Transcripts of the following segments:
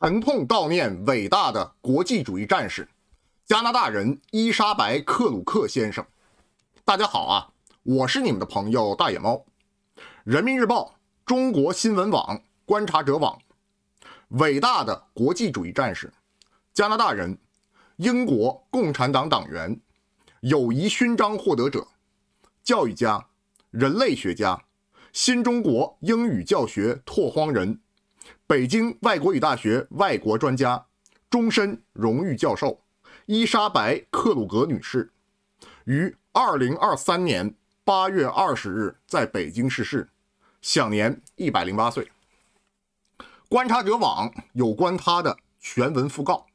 沉痛悼念伟大的国际主义战士加拿大人伊莎白·克鲁克先生。大家好啊，我是你们的朋友大野猫。人民日报、中国新闻网、观察者网。伟大的国际主义战士，加拿大人，英国共产党党员，友谊勋章获得者，教育家、人类学家，新中国英语教学拓荒人。北京外国语大学外国专家、终身荣誉教授伊莎白·克鲁格女士于二零二三年八月二十日在北京逝世，享年一百零八岁。观察者网有关她的全文讣告，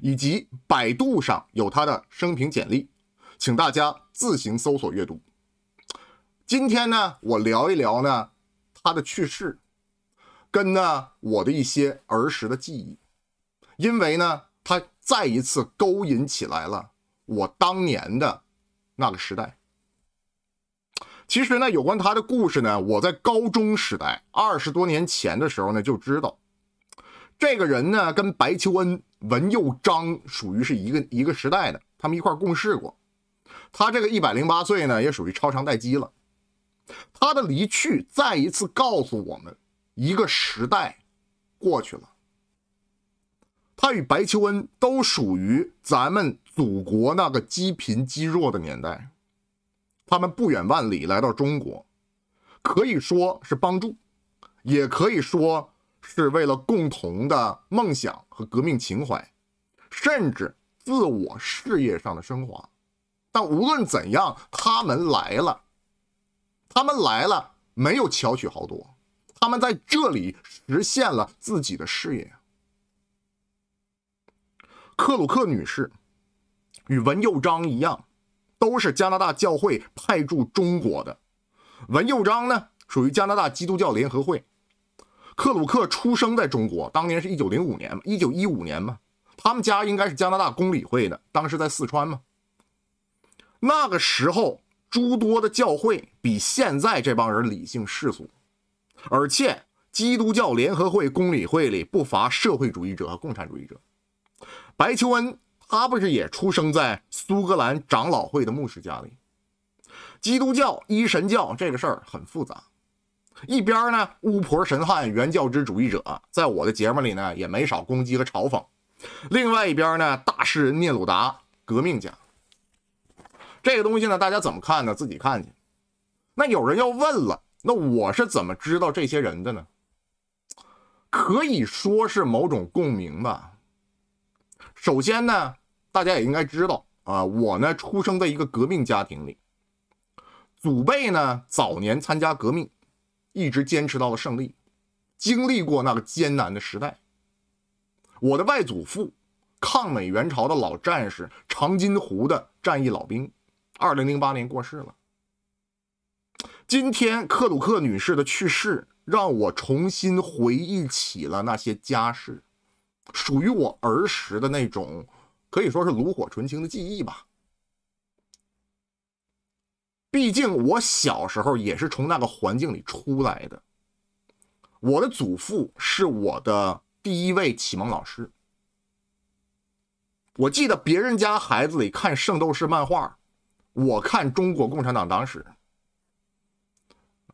以及百度上有她的生平简历，请大家自行搜索阅读。今天呢，我聊一聊呢她的去世。跟呢，我的一些儿时的记忆，因为呢，他再一次勾引起来了我当年的那个时代。其实呢，有关他的故事呢，我在高中时代二十多年前的时候呢，就知道这个人呢，跟白求恩、文佑章属于是一个一个时代的，他们一块共事过。他这个一百零八岁呢，也属于超长待机了。他的离去再一次告诉我们。一个时代过去了，他与白求恩都属于咱们祖国那个积贫积弱的年代，他们不远万里来到中国，可以说是帮助，也可以说是为了共同的梦想和革命情怀，甚至自我事业上的升华。但无论怎样，他们来了，他们来了，没有巧取豪夺。他们在这里实现了自己的事业。克鲁克女士与文佑章一样，都是加拿大教会派驻中国的。文佑章呢，属于加拿大基督教联合会。克鲁克出生在中国，当年是一九零五年嘛，一九一五年嘛。他们家应该是加拿大公理会的，当时在四川嘛。那个时候，诸多的教会比现在这帮人理性世俗。而且，基督教联合会公理会里不乏社会主义者和共产主义者。白求恩，他不是也出生在苏格兰长老会的牧师家里？基督教一神教这个事儿很复杂。一边呢，巫婆神汉原教旨主义者，在我的节目里呢也没少攻击和嘲讽；另外一边呢，大诗人聂鲁达、革命家，这个东西呢，大家怎么看呢？自己看去。那有人要问了。那我是怎么知道这些人的呢？可以说是某种共鸣吧。首先呢，大家也应该知道啊，我呢出生在一个革命家庭里，祖辈呢早年参加革命，一直坚持到了胜利，经历过那个艰难的时代。我的外祖父，抗美援朝的老战士，长津湖的战役老兵，二零零八年过世了。今天克鲁克女士的去世让我重新回忆起了那些家事，属于我儿时的那种可以说是炉火纯青的记忆吧。毕竟我小时候也是从那个环境里出来的。我的祖父是我的第一位启蒙老师。我记得别人家孩子里看《圣斗士》漫画，我看《中国共产党党史》。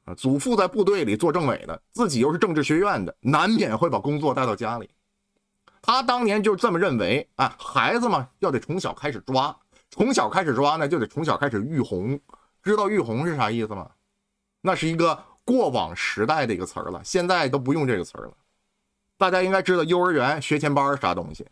啊，祖父在部队里做政委的，自己又是政治学院的，难免会把工作带到家里。他当年就这么认为啊，孩子嘛，要得从小开始抓，从小开始抓呢，就得从小开始育红。知道育红是啥意思吗？那是一个过往时代的一个词儿了，现在都不用这个词儿了。大家应该知道幼儿园、学前班啥东西，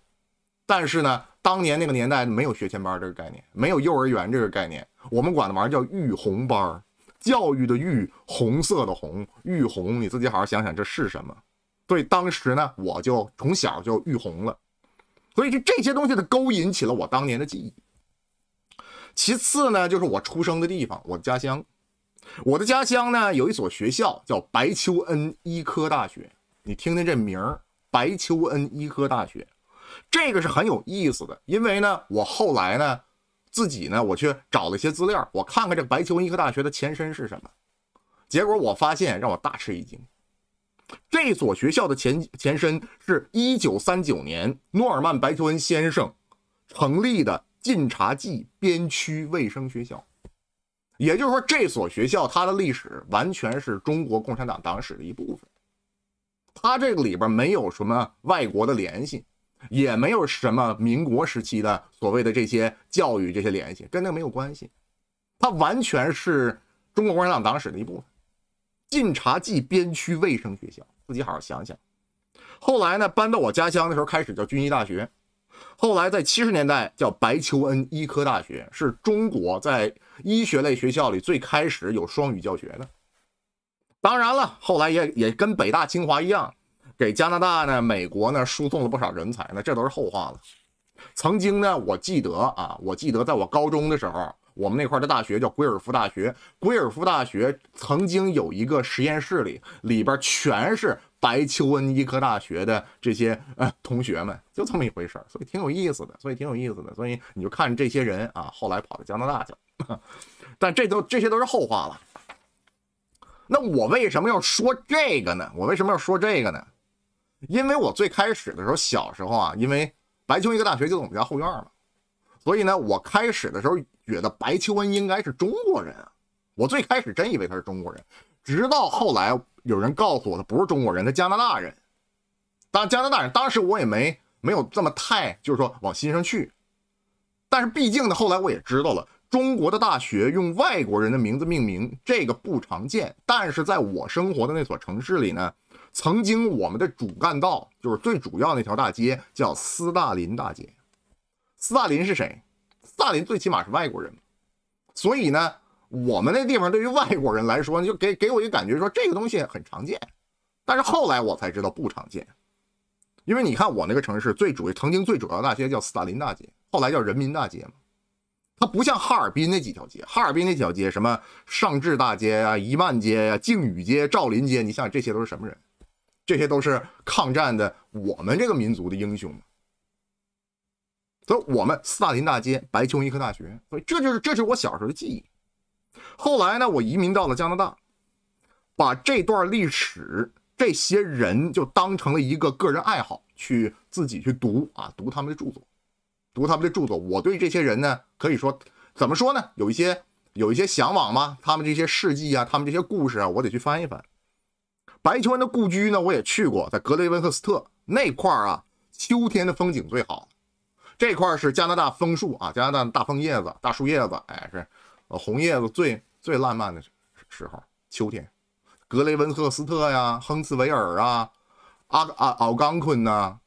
但是呢，当年那个年代没有学前班这个概念，没有幼儿园这个概念，我们管那玩意儿叫育红班儿。教育的育，红色的红，育红，你自己好好想想这是什么？对，当时呢，我就从小就育红了，所以这这些东西的勾引起了我当年的记忆。其次呢，就是我出生的地方，我的家乡，我的家乡呢有一所学校叫白求恩医科大学，你听听这名儿，白求恩医科大学，这个是很有意思的，因为呢，我后来呢。自己呢？我去找了一些资料，我看看这白求恩医科大学的前身是什么。结果我发现，让我大吃一惊，这所学校的前前身是一九三九年诺尔曼·白求恩先生成立的晋察冀边区卫生学校。也就是说，这所学校它的历史完全是中国共产党党史的一部分，它这个里边没有什么外国的联系。也没有什么民国时期的所谓的这些教育这些联系，跟那没有关系，它完全是中国共产党党史的一部分。晋察冀边区卫生学校，自己好好想想。后来呢，搬到我家乡的时候，开始叫军医大学，后来在七十年代叫白求恩医科大学，是中国在医学类学校里最开始有双语教学的。当然了，后来也也跟北大清华一样。给加拿大呢，美国呢输送了不少人才呢，这都是后话了。曾经呢，我记得啊，我记得在我高中的时候，我们那块的大学叫圭尔夫大学。圭尔夫大学曾经有一个实验室里，里边全是白求恩医科大学的这些呃同学们，就这么一回事儿，所以挺有意思的，所以挺有意思的，所以你就看这些人啊，后来跑到加拿大去了。但这都这些都是后话了。那我为什么要说这个呢？我为什么要说这个呢？因为我最开始的时候，小时候啊，因为白求一个大学就在我们家后院嘛，所以呢，我开始的时候觉得白求恩应该是中国人啊。我最开始真以为他是中国人，直到后来有人告诉我他不是中国人，他加拿大人。当加拿大人当时我也没没有这么太就是说往心上去，但是毕竟呢，后来我也知道了中国的大学用外国人的名字命名这个不常见，但是在我生活的那所城市里呢。曾经我们的主干道就是最主要那条大街，叫斯大林大街。斯大林是谁？斯大林最起码是外国人，所以呢，我们那地方对于外国人来说，就给给我一个感觉，说这个东西很常见。但是后来我才知道不常见，因为你看我那个城市最主曾经最主要大街叫斯大林大街，后来叫人民大街嘛。它不像哈尔滨那几条街，哈尔滨那条街什么上智大街啊、一曼街啊、靖宇街、兆林街，你想想这些都是什么人？这些都是抗战的我们这个民族的英雄，所以我们斯大林大街、白求恩医科大学，所以这就是这是我小时候的记忆。后来呢，我移民到了加拿大，把这段历史、这些人就当成了一个个人爱好，去自己去读啊，读他们的著作，读他们的著作。我对这些人呢，可以说怎么说呢？有一些有一些向往吗？他们这些事迹啊，他们这些故事啊，我得去翻一翻。白求恩的故居呢，我也去过，在格雷温赫斯特那块儿啊。秋天的风景最好，这块儿是加拿大枫树啊，加拿大大枫叶子、大树叶子，哎是，呃红叶子最最烂漫的时候，秋天。格雷温赫斯特呀，亨茨维尔啊，阿啊奥冈昆呐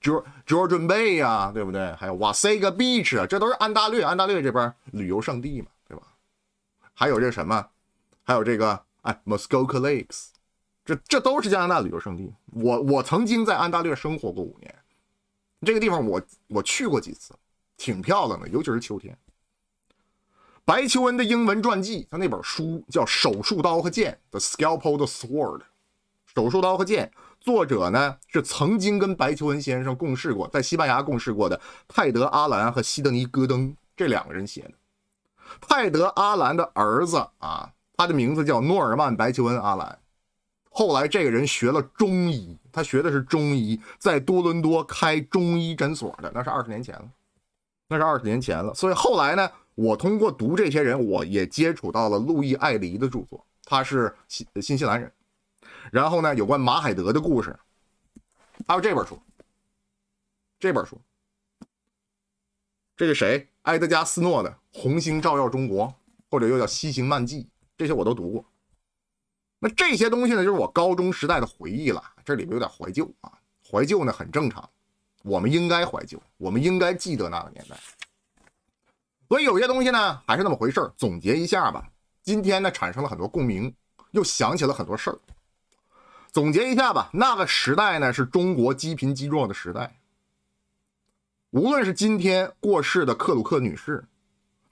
，Ge Geordan Bay 呀，对不对？还有瓦塞格 Beach，这都是安大略，安大略这边旅游胜地嘛，对吧？还有这什么？还有这个哎 m u s k o g o Lakes。这这都是加拿大旅游胜地。我我曾经在安大略生活过五年，这个地方我我去过几次，挺漂亮的，尤其是秋天。白求恩的英文传记，他那本书叫《手术刀和剑》（The Scalpel the Sword）。手术刀和剑，作者呢是曾经跟白求恩先生共事过，在西班牙共事过的泰德·阿兰和西德尼·戈登这两个人写的。泰德·阿兰的儿子啊，他的名字叫诺尔曼·白求恩·阿兰。后来这个人学了中医，他学的是中医，在多伦多开中医诊所的，那是二十年前了，那是二十年前了。所以后来呢，我通过读这些人，我也接触到了路易艾黎的著作，他是新新西兰人。然后呢，有关马海德的故事，还有这本书，这本书，这是谁？埃德加斯诺的《红星照耀中国》，或者又叫《西行漫记》，这些我都读过。那这些东西呢，就是我高中时代的回忆了。这里边有点怀旧啊，怀旧呢很正常，我们应该怀旧，我们应该记得那个年代。所以有些东西呢还是那么回事儿。总结一下吧，今天呢产生了很多共鸣，又想起了很多事儿。总结一下吧，那个时代呢是中国积贫积弱的时代。无论是今天过世的克鲁克女士，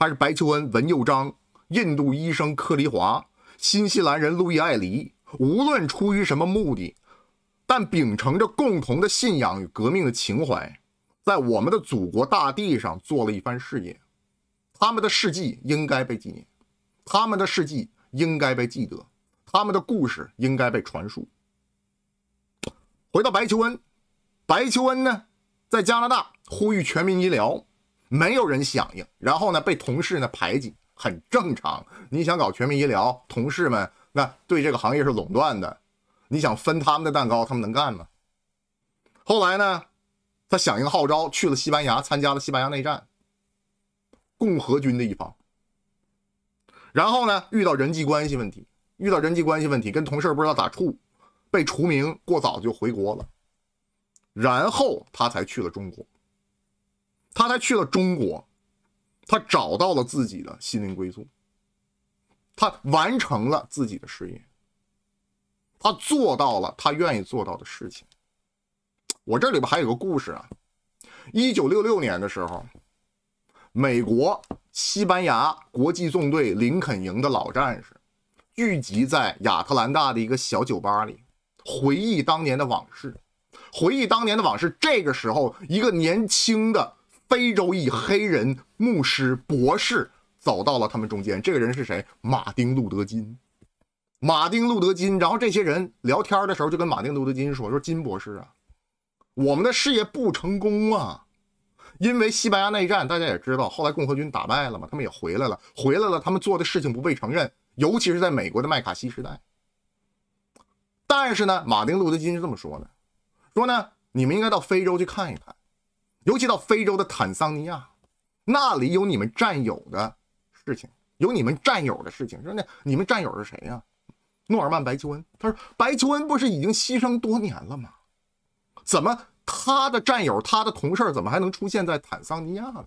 还是白求恩、文佑章、印度医生柯里华。新西兰人路易·艾黎，无论出于什么目的，但秉承着共同的信仰与革命的情怀，在我们的祖国大地上做了一番事业。他们的事迹应该被纪念，他们的事迹应该被记得，他们的故事应该被传述。回到白求恩，白求恩呢，在加拿大呼吁全民医疗，没有人响应，然后呢，被同事呢排挤。很正常。你想搞全民医疗，同事们那对这个行业是垄断的。你想分他们的蛋糕，他们能干吗？后来呢，他响应号召去了西班牙，参加了西班牙内战，共和军的一方。然后呢，遇到人际关系问题，遇到人际关系问题，跟同事不知道咋处，被除名，过早就回国了。然后他才去了中国，他才去了中国。他找到了自己的心灵归宿，他完成了自己的事业，他做到了他愿意做到的事情。我这里边还有个故事啊，一九六六年的时候，美国西班牙国际纵队林肯营的老战士聚集在亚特兰大的一个小酒吧里，回忆当年的往事，回忆当年的往事。这个时候，一个年轻的。非洲裔黑人牧师博士走到了他们中间。这个人是谁？马丁·路德·金。马丁·路德·金。然后这些人聊天的时候，就跟马丁·路德·金说：“说金博士啊，我们的事业不成功啊，因为西班牙内战大家也知道，后来共和军打败了嘛，他们也回来了，回来了，他们做的事情不被承认，尤其是在美国的麦卡锡时代。但是呢，马丁·路德·金是这么说的：说呢，你们应该到非洲去看一看。”尤其到非洲的坦桑尼亚，那里有你们战友的事情，有你们战友的事情。说那你们战友是谁呀？诺尔曼·白求恩。他说：“白求恩不是已经牺牲多年了吗？怎么他的战友、他的同事怎么还能出现在坦桑尼亚呢？”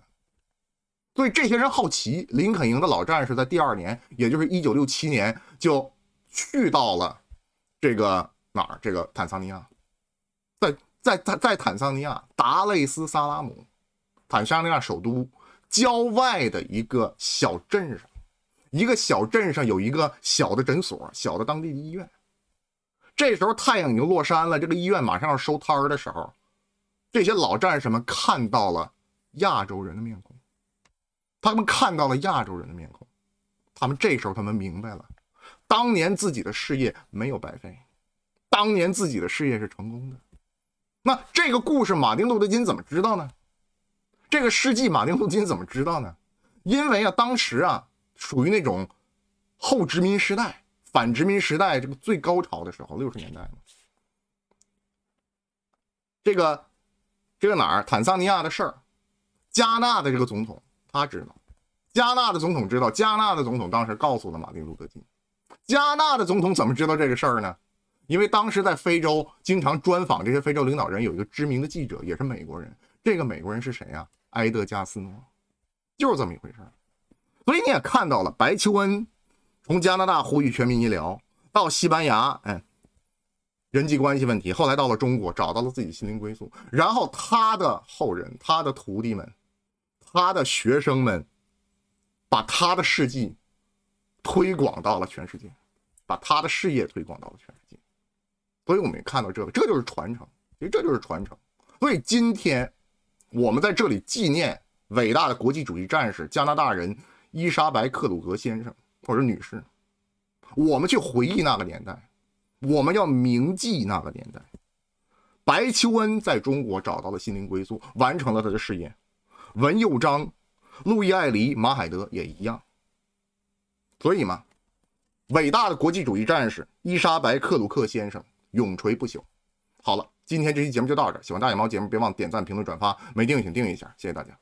所以这些人好奇，林肯营的老战士在第二年，也就是一九六七年，就去到了这个哪儿，这个坦桑尼亚。在在在坦桑尼亚达累斯萨拉姆，坦桑尼亚首都郊外的一个小镇上，一个小镇上有一个小的诊所，小的当地的医院。这时候太阳已经落山了，这个医院马上要收摊儿的时候，这些老战士们看到了亚洲人的面孔，他们看到了亚洲人的面孔，他们这时候他们明白了，当年自己的事业没有白费，当年自己的事业是成功的。那这个故事，马丁路德金怎么知道呢？这个事迹马丁路德金怎么知道呢？因为啊，当时啊，属于那种后殖民时代、反殖民时代这个最高潮的时候，六十年代嘛。这个这个哪儿？坦桑尼亚的事儿，加纳的这个总统他知道，加纳的总统知道，加纳的总统当时告诉了马丁路德金。加纳的总统怎么知道这个事儿呢？因为当时在非洲经常专访这些非洲领导人，有一个知名的记者，也是美国人。这个美国人是谁呀？埃德加斯诺，就是这么一回事儿。所以你也看到了，白求恩从加拿大呼吁全民医疗，到西班牙，哎，人际关系问题，后来到了中国，找到了自己心灵归宿。然后他的后人、他的徒弟们、他的学生们，把他的事迹推广到了全世界，把他的事业推广到了全。世界。所以我们也看到这个，这就是传承，其实这就是传承。所以今天，我们在这里纪念伟大的国际主义战士加拿大人伊莎白·克鲁格先生，或者女士，我们去回忆那个年代，我们要铭记那个年代。白求恩在中国找到了心灵归宿，完成了他的事业。文佑章、路易·艾黎、马海德也一样。所以嘛，伟大的国际主义战士伊莎白·克鲁克先生。永垂不朽。好了，今天这期节目就到这。喜欢大眼猫节目，别忘点赞、评论、转发。没订阅请订阅一下，谢谢大家。